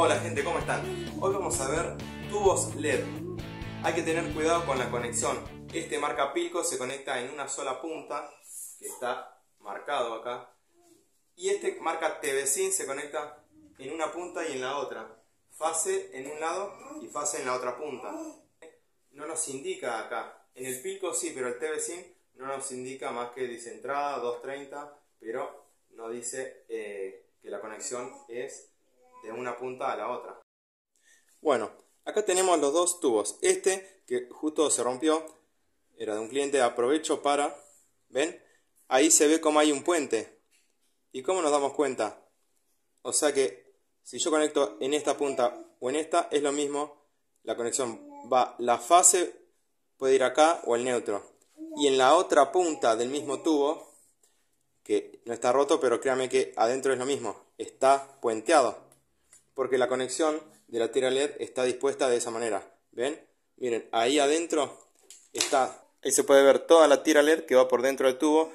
Hola gente, ¿cómo están? Hoy vamos a ver tubos LED. Hay que tener cuidado con la conexión. Este marca Pilco se conecta en una sola punta, que está marcado acá. Y este marca TVSIN se conecta en una punta y en la otra. Fase en un lado y fase en la otra punta. No nos indica acá. En el Pilco sí, pero el TVSIN no nos indica más que dice entrada 230, pero no dice eh, que la conexión es de una punta a la otra. Bueno, acá tenemos los dos tubos. Este que justo se rompió era de un cliente, aprovecho para... ¿Ven? Ahí se ve como hay un puente. ¿Y cómo nos damos cuenta? O sea que si yo conecto en esta punta o en esta, es lo mismo. La conexión va, la fase puede ir acá o al neutro. Y en la otra punta del mismo tubo, que no está roto, pero créame que adentro es lo mismo, está puenteado porque la conexión de la tira LED está dispuesta de esa manera. ¿Ven? Miren, ahí adentro está. Ahí se puede ver toda la tira LED que va por dentro del tubo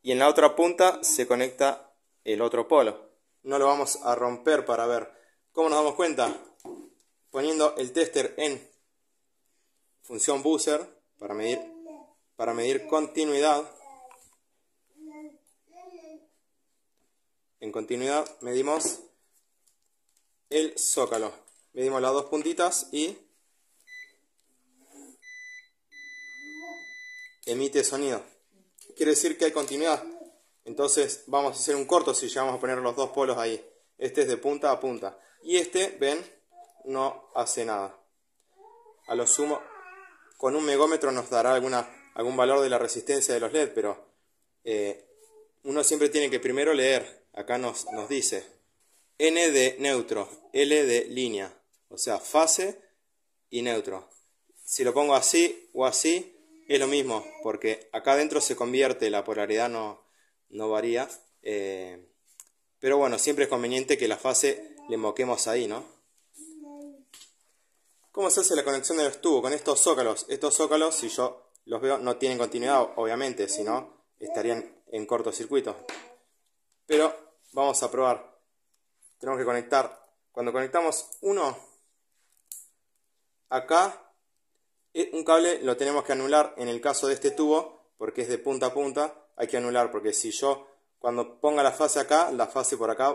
y en la otra punta se conecta el otro polo. No lo vamos a romper para ver. ¿Cómo nos damos cuenta? Poniendo el tester en función buzzer para medir, para medir continuidad. En continuidad medimos el zócalo. Medimos las dos puntitas y emite sonido. Quiere decir que hay continuidad. Entonces vamos a hacer un corto si llegamos a poner los dos polos ahí. Este es de punta a punta. Y este, ven, no hace nada. A lo sumo, con un megómetro nos dará alguna, algún valor de la resistencia de los LED, pero eh, uno siempre tiene que primero leer. Acá nos, nos dice N de neutro, L de línea, o sea, fase y neutro. Si lo pongo así o así, es lo mismo, porque acá adentro se convierte, la polaridad no, no varía. Eh, pero bueno, siempre es conveniente que la fase le moquemos ahí, ¿no? ¿Cómo se hace la conexión de los tubos con estos zócalos? Estos zócalos, si yo los veo, no tienen continuidad, obviamente, si no, estarían en cortocircuito. Pero vamos a probar tenemos que conectar, cuando conectamos uno, acá eh, un cable lo tenemos que anular en el caso de este tubo, porque es de punta a punta, hay que anular, porque si yo cuando ponga la fase acá, la fase por acá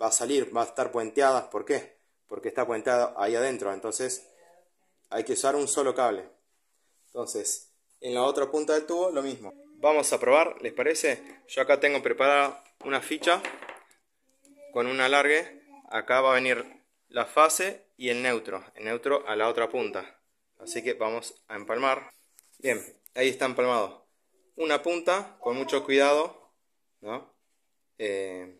va a salir, va a estar puenteada, ¿por qué? Porque está puenteada ahí adentro, entonces hay que usar un solo cable. Entonces, en la otra punta del tubo lo mismo. Vamos a probar, ¿les parece? Yo acá tengo preparada una ficha con un alargue, acá va a venir la fase y el neutro, el neutro a la otra punta. Así que vamos a empalmar. Bien, ahí está empalmado. Una punta, con mucho cuidado, ¿no? Eh,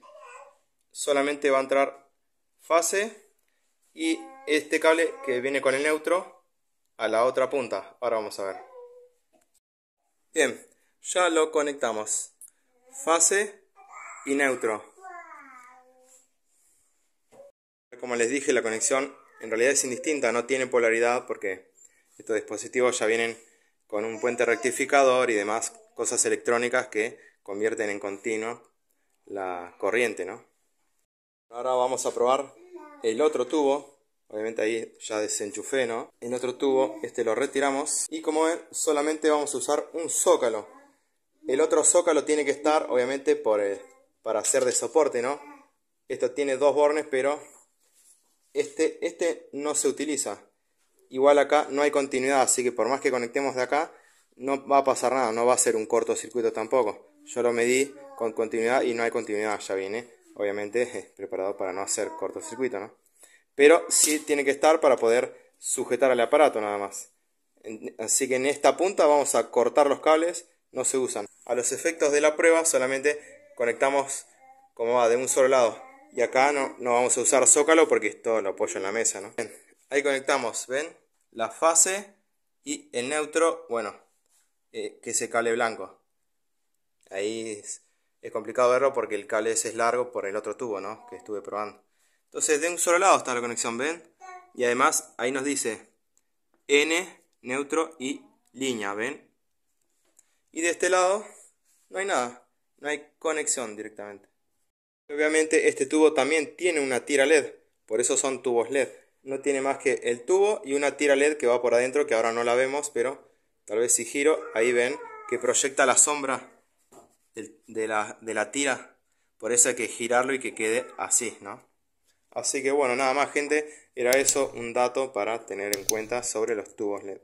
solamente va a entrar fase y este cable que viene con el neutro a la otra punta. Ahora vamos a ver. Bien, ya lo conectamos. Fase y neutro. Como les dije, la conexión en realidad es indistinta, no tiene polaridad porque estos dispositivos ya vienen con un puente rectificador y demás cosas electrónicas que convierten en continuo la corriente, ¿no? Ahora vamos a probar el otro tubo. Obviamente ahí ya desenchufé, ¿no? El otro tubo, este lo retiramos. Y como ven, solamente vamos a usar un zócalo. El otro zócalo tiene que estar, obviamente, eh, para hacer de soporte, ¿no? Esto tiene dos bornes, pero este, este, no se utiliza. Igual acá no hay continuidad, así que por más que conectemos de acá, no va a pasar nada, no va a ser un cortocircuito tampoco. Yo lo medí con continuidad y no hay continuidad, ya viene, obviamente, eh, preparado para no hacer cortocircuito, ¿no? Pero sí tiene que estar para poder sujetar al aparato nada más. Así que en esta punta vamos a cortar los cables, no se usan. A los efectos de la prueba solamente conectamos como va de un solo lado y acá no, vamos a usar zócalo porque esto lo apoyo en la mesa, ¿no? ahí conectamos, ¿ven? La fase y el neutro, bueno, eh, que se cable blanco. Ahí es, complicado verlo porque el cable ese es largo por el otro tubo, ¿no? Que estuve probando. Entonces, de un solo lado está la conexión, ¿ven? Y además, ahí nos dice N, neutro y línea, ¿ven? Y de este lado no hay nada, no hay conexión directamente. Obviamente este tubo también tiene una tira LED, por eso son tubos LED. No tiene más que el tubo y una tira LED que va por adentro, que ahora no la vemos, pero tal vez si giro, ahí ven que proyecta la sombra de la, tira. Por eso hay que girarlo y que quede así, ¿no? Así que bueno, nada más gente, era eso un dato para tener en cuenta sobre los tubos LED.